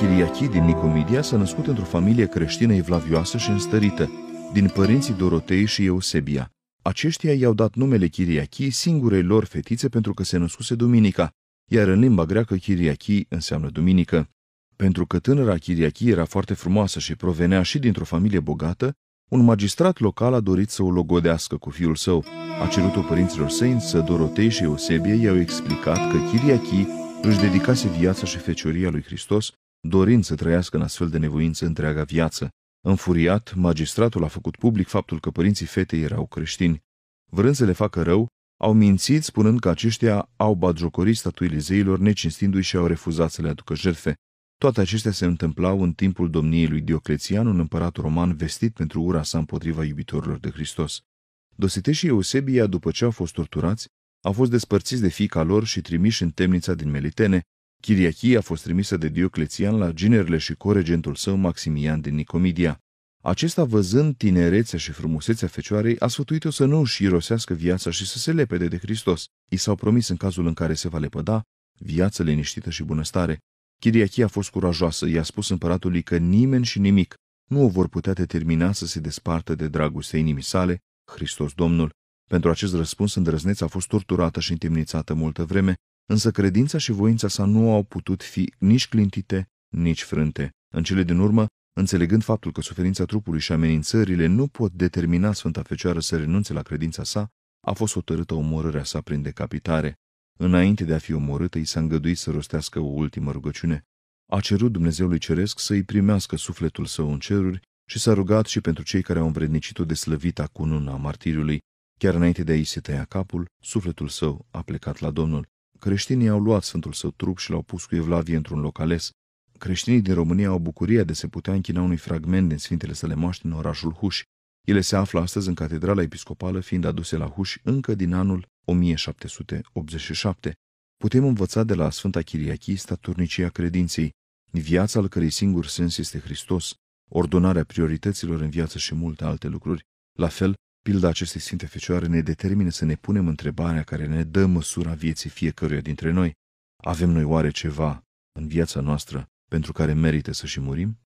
Chiriachi din Nicomedia s-a născut într-o familie creștină evlavioasă și înstărită, din părinții Dorotei și Eusebia. Aceștia i-au dat numele Chiriachi singurei lor fetițe pentru că se născuse duminica, iar în limba greacă Chiriachi înseamnă duminică. Pentru că tânăra Chiriachi era foarte frumoasă și provenea și dintr-o familie bogată, un magistrat local a dorit să o logodească cu fiul său. A cerut-o părinților săi, însă Dorotei și Eusebie i-au explicat că Chiriachi își dedicase viața și fecioria lui Hristos dorind să trăiască în astfel de nevoință întreaga viață. Înfuriat, magistratul a făcut public faptul că părinții fetei erau creștini. Vrând să le facă rău, au mințit spunând că aceștia au batjocorit statuile zeilor necinstindu-i și au refuzat să le aducă jertfe. Toate acestea se întâmplau în timpul domniei lui Dioclețian, un împărat roman vestit pentru ura sa împotriva iubitorilor de Hristos. Dositeșii Eusebia, după ce au fost torturați, au fost despărțiți de fica lor și trimiși în temnița din Melitene, Chiriachii a fost trimisă de Dioclețian la ginerile și coregentul său Maximian din Nicomedia. Acesta, văzând tinerețea și frumusețea fecioarei, a sfătuit-o să nu își irosească viața și să se lepede de Hristos. I s-au promis în cazul în care se va lepăda, viață liniștită și bunăstare. Chiriachii a fost curajoasă, i-a spus împăratului că nimeni și nimic nu o vor putea determina să se despartă de dragostea inimii sale, Hristos Domnul. Pentru acest răspuns, îndrăzneț a fost torturată și întemnițată multă vreme, însă credința și voința sa nu au putut fi nici clintite, nici frânte. În cele din urmă, înțelegând faptul că suferința trupului și amenințările nu pot determina Sfânta Fecioară să renunțe la credința sa, a fost hotărâtă omorârea sa prin decapitare. Înainte de a fi omorâtă, i s-a îngăduit să rostească o ultimă rugăciune. A cerut Dumnezeului Ceresc să-i primească sufletul său în ceruri și s-a rugat și pentru cei care au învrednicit-o de slăvita cununa martiriului. Chiar înainte de a-i se tăia capul, sufletul său a plecat la Domnul. Creștinii au luat sfântul său trup și l-au pus cu evlavie într-un loc ales. Creștinii din România au bucuria de se putea închina unui fragment din Sfintele Sale Maști în orașul Huși. Ele se află astăzi în Catedrala Episcopală, fiind aduse la Huși încă din anul 1787. Putem învăța de la Sfânta Chiriachii statornicia credinței, viața al cărei singur sens este Hristos, ordonarea priorităților în viață și multe alte lucruri. La fel, Pilda acestei Sfinte Fecioare ne determină să ne punem întrebarea care ne dă măsura vieții fiecăruia dintre noi. Avem noi oare ceva în viața noastră pentru care merită să și murim?